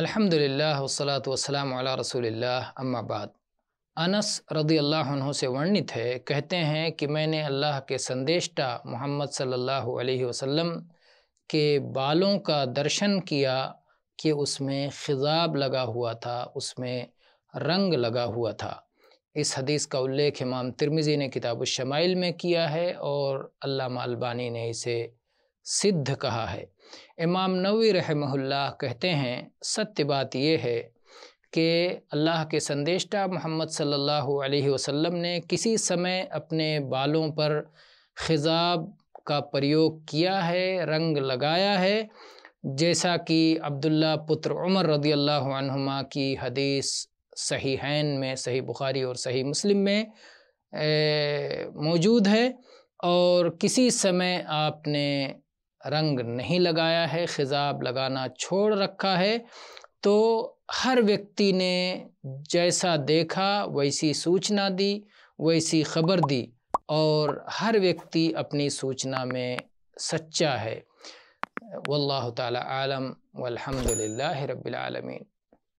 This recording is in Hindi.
अल्हम्दुलिल्लाह वसलात वसलाम अला रसूलिल्लाह अम्माबाद अनस रदी अल्लाह से वर्णित है कहते हैं कि मैंने अल्लाह के संदेशा मोहम्मद सल्लल्लाहु अलैहि वसल्लम के बालों का दर्शन किया कि उसमें खिजाब लगा हुआ था उसमें रंग लगा हुआ था इस हदीस का उल्लेख इमाम तिरमिज़ी ने किताब शमाइल में किया है और अल्लामा अल्बानी ने इसे सिद्ध कहा है इमाम नवी रहमहुल्लाह कहते हैं सत्य बात यह है कि अल्लाह के संदेशा मोहम्मद सल्लल्लाहु अलैहि वसल्लम ने किसी समय अपने बालों पर खिजाब का प्रयोग किया है रंग लगाया है जैसा कि अब्दुल्ला पुत्र उमर रदी अल्लाह की हदीस सही हैन में सही बुखारी और सही मुस्लिम में मौजूद है और किसी समय आपने रंग नहीं लगाया है खिजाब लगाना छोड़ रखा है तो हर व्यक्ति ने जैसा देखा वैसी सूचना दी वैसी खबर दी और हर व्यक्ति अपनी सूचना में सच्चा है वल्ल ताला आलम वल्हम्दुलिल्लाह रब्बिल आलमीन